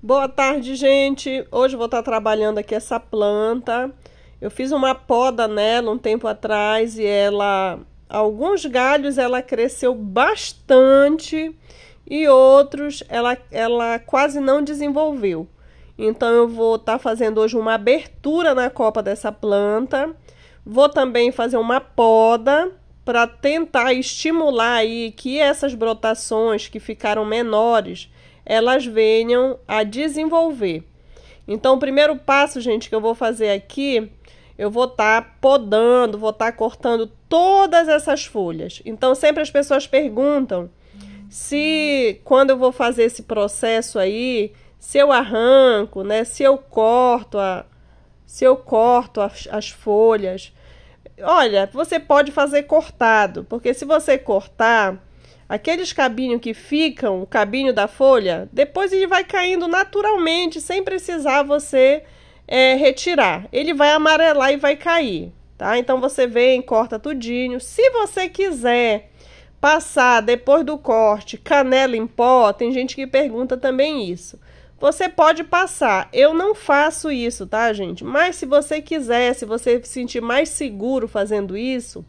Boa tarde, gente. Hoje vou estar trabalhando aqui essa planta. Eu fiz uma poda nela um tempo atrás e ela alguns galhos ela cresceu bastante e outros ela ela quase não desenvolveu. Então eu vou estar fazendo hoje uma abertura na copa dessa planta. Vou também fazer uma poda para tentar estimular aí que essas brotações que ficaram menores elas venham a desenvolver. Então, o primeiro passo, gente, que eu vou fazer aqui, eu vou estar tá podando, vou estar tá cortando todas essas folhas. Então, sempre as pessoas perguntam se quando eu vou fazer esse processo aí, se eu arranco, né, se eu corto a se eu corto as, as folhas. Olha, você pode fazer cortado, porque se você cortar, Aqueles cabinhos que ficam, o cabinho da folha, depois ele vai caindo naturalmente, sem precisar você é, retirar. Ele vai amarelar e vai cair, tá? Então você vem, corta tudinho. Se você quiser passar depois do corte canela em pó, tem gente que pergunta também isso. Você pode passar. Eu não faço isso, tá, gente? Mas se você quiser, se você se sentir mais seguro fazendo isso,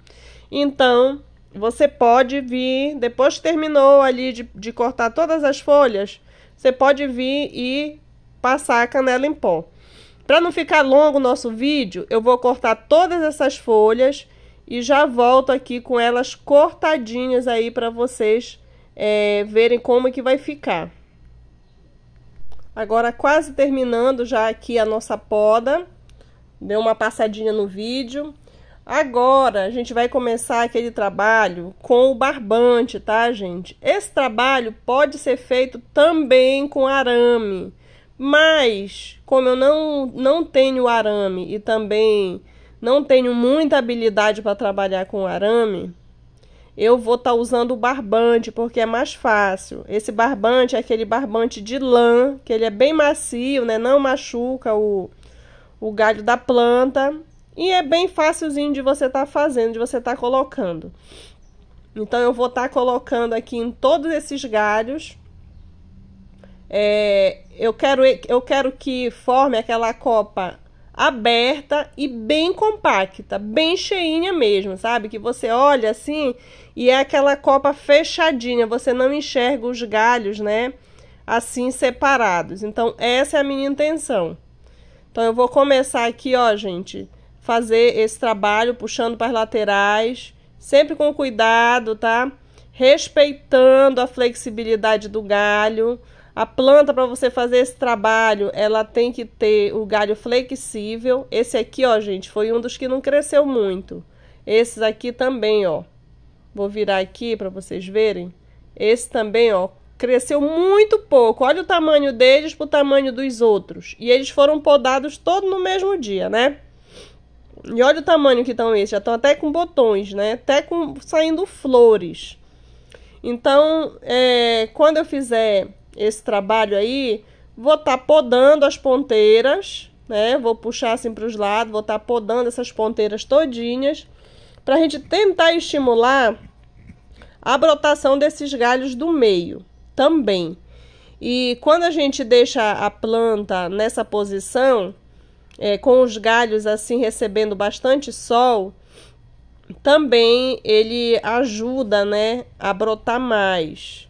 então você pode vir, depois que terminou ali de, de cortar todas as folhas, você pode vir e passar a canela em pó. Para não ficar longo o nosso vídeo, eu vou cortar todas essas folhas e já volto aqui com elas cortadinhas aí para vocês é, verem como que vai ficar. Agora quase terminando já aqui a nossa poda. Deu uma passadinha no vídeo. Agora a gente vai começar aquele trabalho com o barbante, tá, gente? Esse trabalho pode ser feito também com arame, mas como eu não, não tenho arame e também não tenho muita habilidade para trabalhar com arame, eu vou estar tá usando o barbante porque é mais fácil. Esse barbante é aquele barbante de lã, que ele é bem macio, né? Não machuca o, o galho da planta e é bem facilzinho de você estar tá fazendo, de você estar tá colocando. Então, eu vou estar tá colocando aqui em todos esses galhos. É, eu, quero, eu quero que forme aquela copa aberta e bem compacta, bem cheinha mesmo, sabe? Que você olha assim e é aquela copa fechadinha, você não enxerga os galhos, né? Assim separados. Então, essa é a minha intenção. Então, eu vou começar aqui, ó, gente fazer esse trabalho puxando para as laterais, sempre com cuidado, tá? Respeitando a flexibilidade do galho. A planta para você fazer esse trabalho, ela tem que ter o galho flexível. Esse aqui, ó, gente, foi um dos que não cresceu muito. Esses aqui também, ó. Vou virar aqui para vocês verem. Esse também, ó, cresceu muito pouco. Olha o tamanho deles pro tamanho dos outros. E eles foram podados todo no mesmo dia, né? E olha o tamanho que estão esses, já estão até com botões, né? Até com saindo flores. Então, é, quando eu fizer esse trabalho aí, vou estar tá podando as ponteiras, né? Vou puxar assim para os lados, vou estar tá podando essas ponteiras todinhas, para a gente tentar estimular a brotação desses galhos do meio também. E quando a gente deixa a planta nessa posição, é, com os galhos assim recebendo bastante sol, também ele ajuda, né, a brotar mais.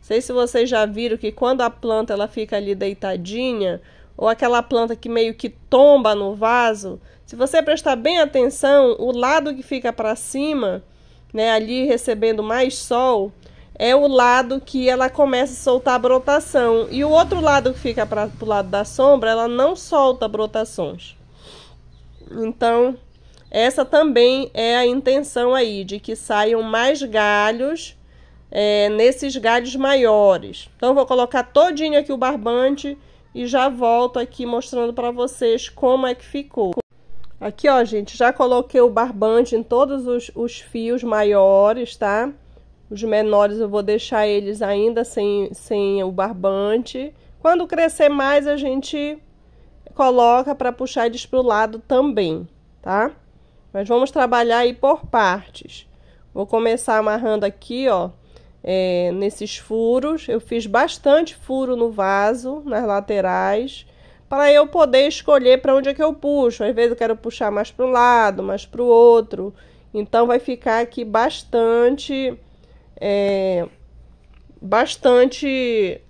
sei se vocês já viram que quando a planta ela fica ali deitadinha, ou aquela planta que meio que tomba no vaso, se você prestar bem atenção, o lado que fica para cima, né, ali recebendo mais sol, é o lado que ela começa a soltar a brotação. E o outro lado que fica para o lado da sombra, ela não solta brotações. Então, essa também é a intenção aí, de que saiam mais galhos é, nesses galhos maiores. Então, vou colocar todinho aqui o barbante e já volto aqui mostrando para vocês como é que ficou. Aqui, ó, gente, já coloquei o barbante em todos os, os fios maiores, Tá? Os menores eu vou deixar eles ainda sem, sem o barbante. Quando crescer mais, a gente coloca para puxar eles para o lado também, tá? Mas vamos trabalhar aí por partes. Vou começar amarrando aqui, ó, é, nesses furos. Eu fiz bastante furo no vaso, nas laterais, para eu poder escolher para onde é que eu puxo. Às vezes eu quero puxar mais para lado, mais para o outro. Então, vai ficar aqui bastante é, bastante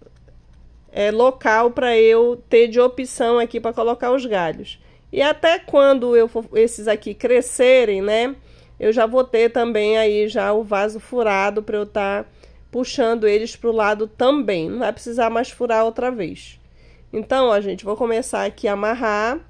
é, local para eu ter de opção aqui para colocar os galhos. E até quando eu for, esses aqui crescerem, né? Eu já vou ter também aí já o vaso furado para eu estar tá puxando eles para o lado também. Não vai precisar mais furar outra vez. Então, ó, gente, vou começar aqui a amarrar.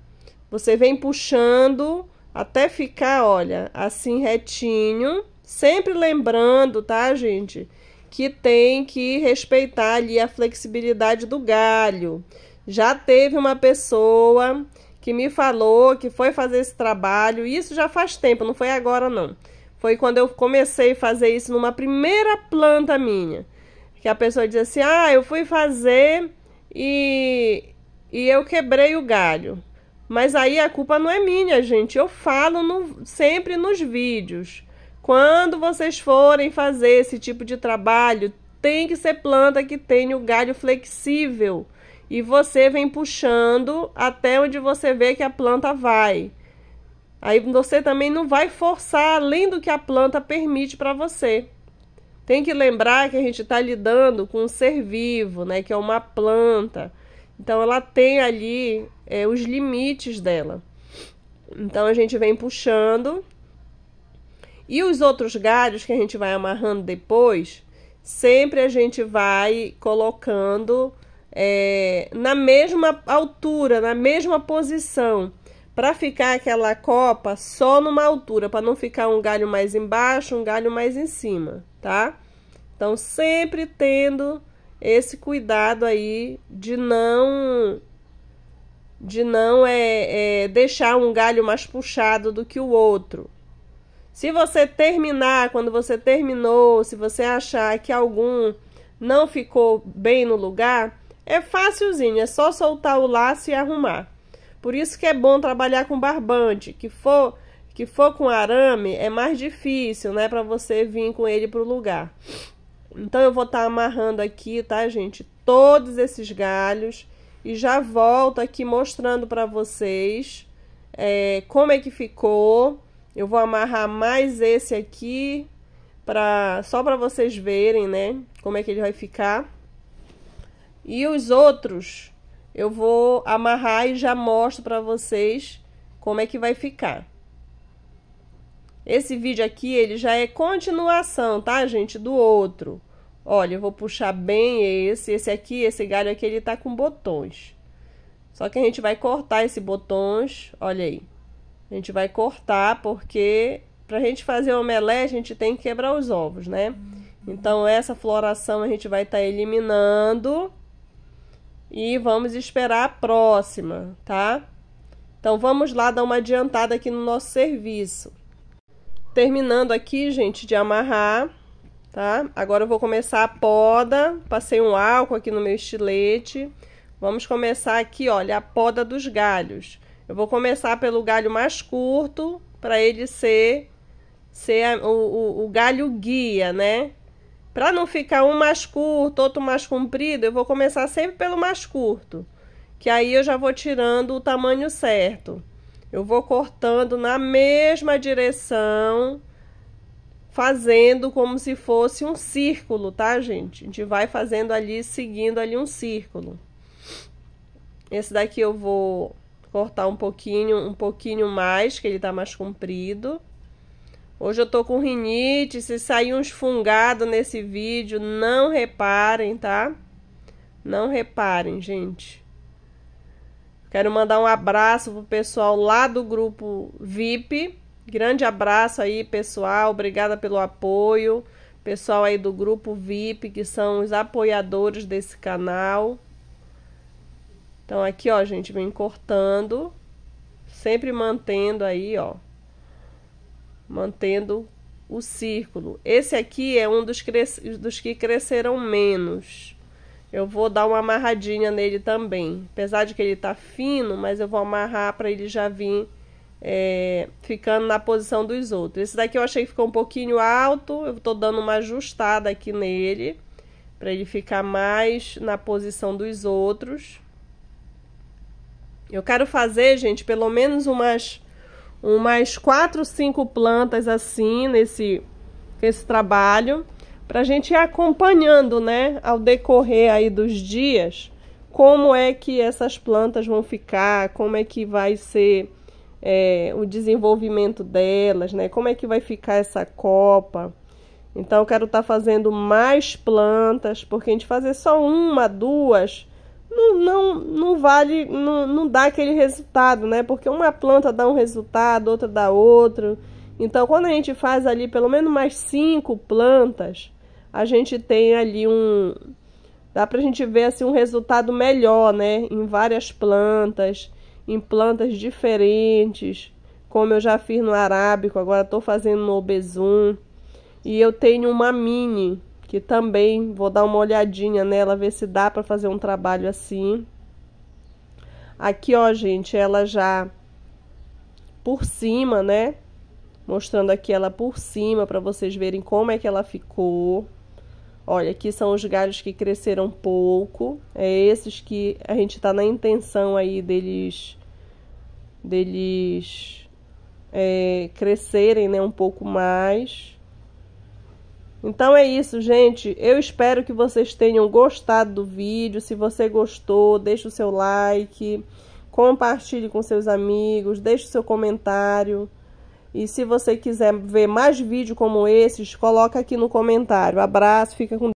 Você vem puxando até ficar, olha, assim retinho. Sempre lembrando, tá, gente, que tem que respeitar ali a flexibilidade do galho. Já teve uma pessoa que me falou que foi fazer esse trabalho, isso já faz tempo, não foi agora não. Foi quando eu comecei a fazer isso numa primeira planta minha. Que a pessoa diz assim: "Ah, eu fui fazer e e eu quebrei o galho". Mas aí a culpa não é minha, gente. Eu falo no, sempre nos vídeos quando vocês forem fazer esse tipo de trabalho, tem que ser planta que tenha o galho flexível. E você vem puxando até onde você vê que a planta vai. Aí você também não vai forçar além do que a planta permite para você. Tem que lembrar que a gente está lidando com um ser vivo, né? Que é uma planta. Então ela tem ali é, os limites dela. Então a gente vem puxando e os outros galhos que a gente vai amarrando depois, sempre a gente vai colocando é, na mesma altura, na mesma posição, para ficar aquela copa só numa altura, para não ficar um galho mais embaixo, um galho mais em cima, tá? Então, sempre tendo esse cuidado aí de não de não é, é deixar um galho mais puxado do que o outro. Se você terminar, quando você terminou, se você achar que algum não ficou bem no lugar, é fácilzinho, é só soltar o laço e arrumar. Por isso que é bom trabalhar com barbante, que for que for com arame é mais difícil, né, para você vir com ele para o lugar. Então eu vou estar tá amarrando aqui, tá, gente, todos esses galhos e já volto aqui mostrando para vocês é, como é que ficou eu vou amarrar mais esse aqui, pra, só para vocês verem, né? Como é que ele vai ficar. E os outros, eu vou amarrar e já mostro para vocês como é que vai ficar. Esse vídeo aqui, ele já é continuação, tá, gente? Do outro. Olha, eu vou puxar bem esse, esse aqui, esse galho aqui, ele tá com botões. Só que a gente vai cortar esse botões, olha aí. A gente vai cortar porque para a gente fazer o omelé a gente tem que quebrar os ovos, né? Uhum. Então essa floração a gente vai estar tá eliminando e vamos esperar a próxima, tá? Então vamos lá dar uma adiantada aqui no nosso serviço. Terminando aqui, gente, de amarrar, tá? Agora eu vou começar a poda, passei um álcool aqui no meu estilete. Vamos começar aqui, olha, a poda dos galhos. Eu vou começar pelo galho mais curto, para ele ser, ser o, o, o galho guia, né? Para não ficar um mais curto, outro mais comprido, eu vou começar sempre pelo mais curto. Que aí eu já vou tirando o tamanho certo. Eu vou cortando na mesma direção, fazendo como se fosse um círculo, tá, gente? A gente vai fazendo ali, seguindo ali um círculo. Esse daqui eu vou cortar um pouquinho, um pouquinho mais, que ele tá mais comprido. Hoje eu tô com rinite, se sair uns fungados nesse vídeo, não reparem, tá? Não reparem, gente. Quero mandar um abraço pro pessoal lá do grupo VIP. Grande abraço aí, pessoal. Obrigada pelo apoio. Pessoal aí do grupo VIP, que são os apoiadores desse canal. Então, aqui, ó, gente, vem cortando, sempre mantendo aí, ó, mantendo o círculo. Esse aqui é um dos, dos que cresceram menos. Eu vou dar uma amarradinha nele também. Apesar de que ele tá fino, mas eu vou amarrar para ele já vir é, ficando na posição dos outros. Esse daqui eu achei que ficou um pouquinho alto, eu tô dando uma ajustada aqui nele, para ele ficar mais na posição dos outros. Eu quero fazer, gente, pelo menos umas umas quatro, cinco plantas assim nesse esse trabalho para a gente ir acompanhando, né, ao decorrer aí dos dias, como é que essas plantas vão ficar, como é que vai ser é, o desenvolvimento delas, né, como é que vai ficar essa copa. Então, eu quero estar tá fazendo mais plantas, porque a gente fazer só uma, duas, não, não, não vale, não, não dá aquele resultado, né? Porque uma planta dá um resultado, outra dá outro. Então, quando a gente faz ali pelo menos mais cinco plantas, a gente tem ali um. Dá pra gente ver assim, um resultado melhor, né? Em várias plantas, em plantas diferentes, como eu já fiz no arábico, agora tô fazendo no obesum. E eu tenho uma mini, que também vou dar uma olhadinha nela, ver se dá para fazer um trabalho assim. Aqui, ó, gente, ela já por cima, né? Mostrando aqui ela por cima para vocês verem como é que ela ficou. Olha, aqui são os galhos que cresceram pouco. É esses que a gente tá na intenção aí deles deles é, crescerem, né, um pouco mais. Então é isso, gente. Eu espero que vocês tenham gostado do vídeo. Se você gostou, deixe o seu like, compartilhe com seus amigos, deixe o seu comentário. E se você quiser ver mais vídeos como esses, coloca aqui no comentário. Abraço, fica com Deus.